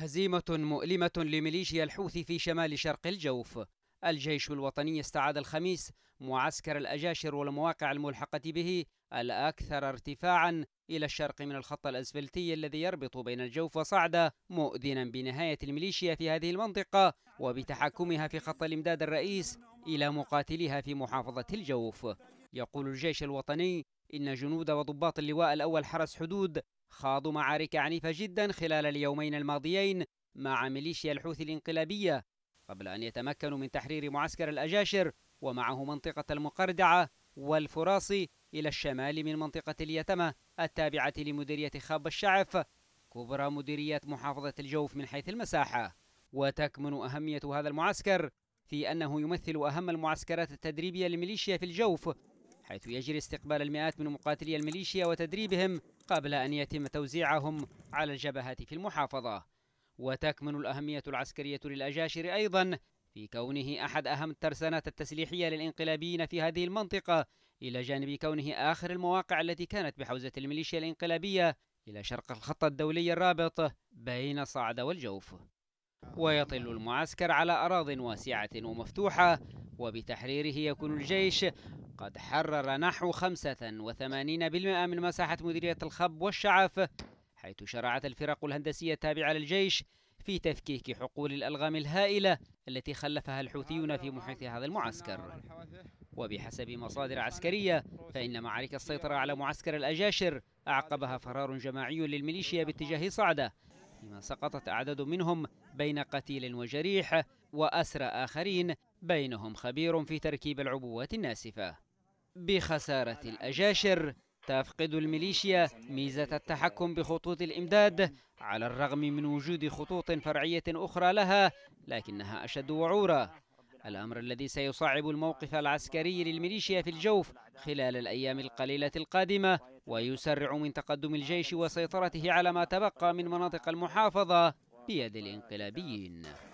هزيمة مؤلمة لميليشيا الحوثي في شمال شرق الجوف الجيش الوطني استعاد الخميس معسكر الأجاشر والمواقع الملحقة به الأكثر ارتفاعا إلى الشرق من الخط الأسفلتي الذي يربط بين الجوف وصعدة مؤذنا بنهاية الميليشيا في هذه المنطقة وبتحكمها في خط الإمداد الرئيس إلى مقاتليها في محافظة الجوف يقول الجيش الوطني إن جنود وضباط اللواء الأول حرس حدود خاضوا معارك عنيفة جدا خلال اليومين الماضيين مع ميليشيا الحوثي الانقلابية قبل أن يتمكنوا من تحرير معسكر الأجاشر ومعه منطقة المقردعة والفراصي إلى الشمال من منطقة اليتمة التابعة لمديرية خاب الشعف كبرى مديرية محافظة الجوف من حيث المساحة وتكمن أهمية هذا المعسكر في أنه يمثل أهم المعسكرات التدريبية للميليشيا في الجوف حيث يجري استقبال المئات من مقاتلي الميليشيا وتدريبهم قبل أن يتم توزيعهم على الجبهات في المحافظة وتكمن الأهمية العسكرية للأجاشر أيضا في كونه أحد أهم الترسانات التسليحية للإنقلابيين في هذه المنطقة إلى جانب كونه آخر المواقع التي كانت بحوزة الميليشيا الإنقلابية إلى شرق الخط الدولي الرابط بين صعدة والجوف ويطل المعسكر على أراض واسعة ومفتوحة وبتحريره يكون الجيش قد حرر نحو 85% من مساحة مديرية الخب والشعف حيث شرعت الفرق الهندسية التابعة للجيش في تفكيك حقول الألغام الهائلة التي خلفها الحوثيون في محيط هذا المعسكر وبحسب مصادر عسكرية فإن معارك السيطرة على معسكر الأجاشر أعقبها فرار جماعي للميليشيا باتجاه صعدة فيما سقطت أعداد منهم بين قتيل وجريح وأسرى آخرين بينهم خبير في تركيب العبوات الناسفة بخسارة الأجاشر تفقد الميليشيا ميزة التحكم بخطوط الإمداد على الرغم من وجود خطوط فرعية أخرى لها لكنها أشد وعورة الأمر الذي سيصعب الموقف العسكري للميليشيا في الجوف خلال الأيام القليلة القادمة ويسرع من تقدم الجيش وسيطرته على ما تبقى من مناطق المحافظة بيد الانقلابيين